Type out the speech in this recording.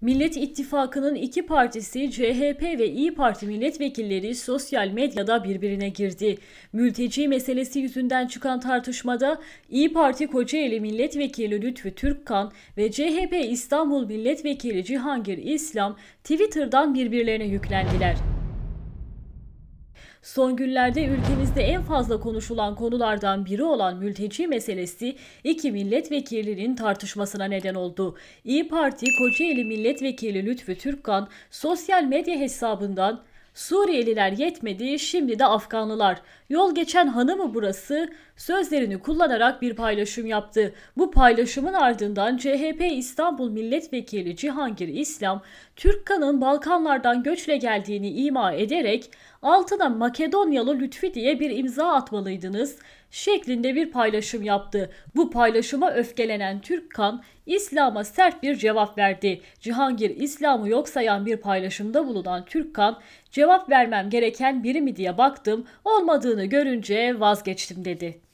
Millet İttifakı'nın iki partisi CHP ve İyi Parti milletvekilleri sosyal medyada birbirine girdi. Mülteci meselesi yüzünden çıkan tartışmada İyi Parti Kocaeli Milletvekili Lütfü Türkkan ve CHP İstanbul Milletvekili Cihangir İslam Twitter'dan birbirlerine yüklendiler. Son günlerde ülkemizde en fazla konuşulan konulardan biri olan mülteci meselesi iki milletvekilinin tartışmasına neden oldu. İyi Parti Kocaeli Milletvekili Lütfü Türkkan sosyal medya hesabından Suriyeliler yetmedi şimdi de Afganlılar. Yol geçen hanımı burası sözlerini kullanarak bir paylaşım yaptı. Bu paylaşımın ardından CHP İstanbul Milletvekili Cihangir İslam, Türkkan'ın Balkanlardan göçle geldiğini ima ederek altına Makedonyalı Lütfi diye bir imza atmalıydınız şeklinde bir paylaşım yaptı. Bu paylaşıma öfkelenen Türkkan, İslam'a sert bir cevap verdi. Cihangir İslam'ı yok sayan bir paylaşımda bulunan Türkkan, cevap cevap vermem gereken biri mi diye baktım, olmadığını görünce vazgeçtim dedi.